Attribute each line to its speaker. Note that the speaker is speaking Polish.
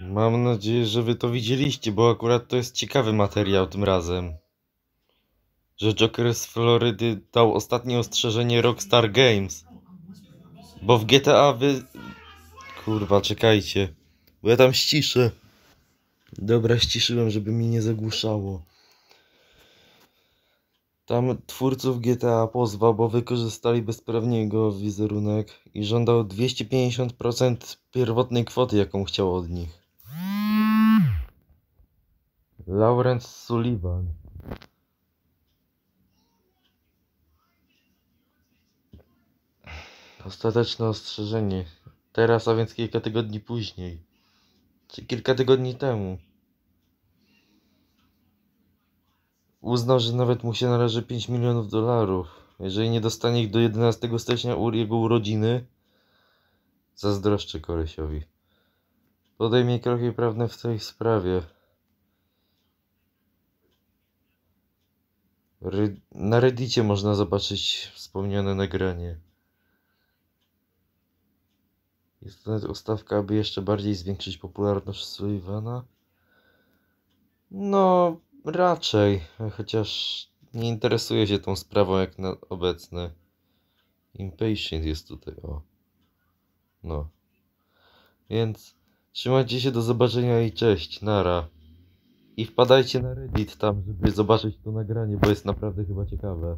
Speaker 1: Mam nadzieję, że wy to widzieliście, bo akurat to jest ciekawy materiał tym razem. Że Joker z Florydy dał ostatnie ostrzeżenie Rockstar Games. Bo w GTA wy... Kurwa, czekajcie. Bo ja tam ściszę. Dobra, ściszyłem, żeby mi nie zagłuszało. Tam twórców GTA pozwał, bo wykorzystali bezprawnie jego wizerunek i żądał 250% pierwotnej kwoty, jaką chciał od nich. Lawrence Sullivan Ostateczne ostrzeżenie. Teraz, a więc kilka tygodni później. Czy kilka tygodni temu. Uznał, że nawet mu się należy 5 milionów dolarów. Jeżeli nie dostanie ich do 11 stycznia u jego urodziny, zazdroszczę kolesiowi. Podejmij kroki prawne w tej sprawie. Na Reddicie można zobaczyć wspomniane nagranie. Jest to nawet ustawka, aby jeszcze bardziej zwiększyć popularność Sullivana? No, raczej, chociaż nie interesuje się tą sprawą jak na obecne. Impatient jest tutaj, o. No. Więc trzymajcie się, do zobaczenia i cześć, nara. I wpadajcie na Reddit tam, żeby zobaczyć to nagranie, bo jest naprawdę chyba ciekawe.